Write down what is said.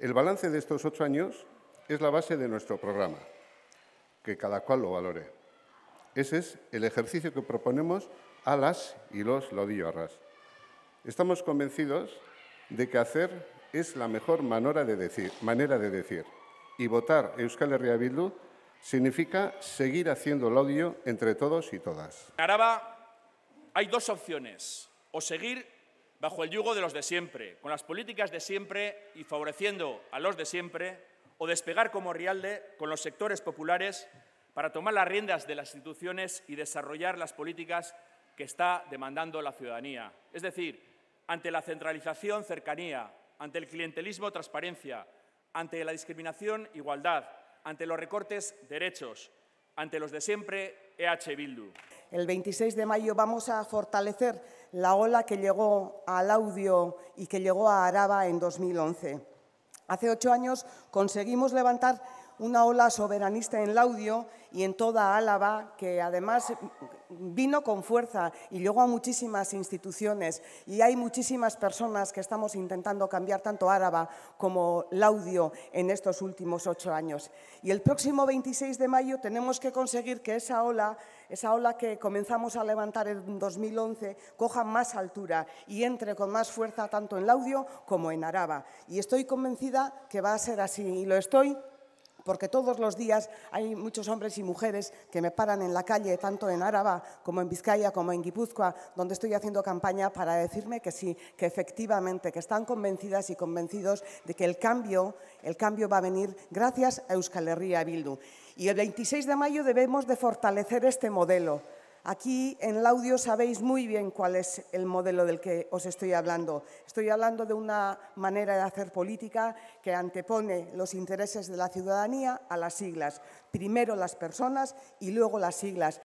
El balance de estos ocho años es la base de nuestro programa, que cada cual lo valore. Ese es el ejercicio que proponemos a las y los lodillarras. Estamos convencidos de que hacer es la mejor manera de decir, manera de decir y votar Euskal Herria Bildu significa seguir haciendo el odio entre todos y todas. Araba hay dos opciones, o seguir bajo el yugo de los de siempre, con las políticas de siempre y favoreciendo a los de siempre, o despegar como Rialde con los sectores populares para tomar las riendas de las instituciones y desarrollar las políticas que está demandando la ciudadanía. Es decir, ante la centralización, cercanía, ante el clientelismo, transparencia, ante la discriminación, igualdad, ante los recortes, derechos, ante los de siempre, EH Bildu. El 26 de mayo vamos a fortalecer la ola que llegó al audio y que llegó a Araba en 2011. Hace ocho años conseguimos levantar una ola soberanista en Laudio y en toda Álava, que además vino con fuerza y llegó a muchísimas instituciones y hay muchísimas personas que estamos intentando cambiar tanto Áraba como Laudio en estos últimos ocho años. Y el próximo 26 de mayo tenemos que conseguir que esa ola, esa ola que comenzamos a levantar en 2011 coja más altura y entre con más fuerza tanto en Laudio como en Araba. Y estoy convencida que va a ser así y lo estoy porque todos los días hay muchos hombres y mujeres que me paran en la calle, tanto en Áraba como en Vizcaya, como en Guipúzcoa, donde estoy haciendo campaña para decirme que sí, que efectivamente, que están convencidas y convencidos de que el cambio, el cambio va a venir gracias a Euskal Herria Bildu. Y el 26 de mayo debemos de fortalecer este modelo Aquí en el audio sabéis muy bien cuál es el modelo del que os estoy hablando. Estoy hablando de una manera de hacer política que antepone los intereses de la ciudadanía a las siglas. Primero las personas y luego las siglas.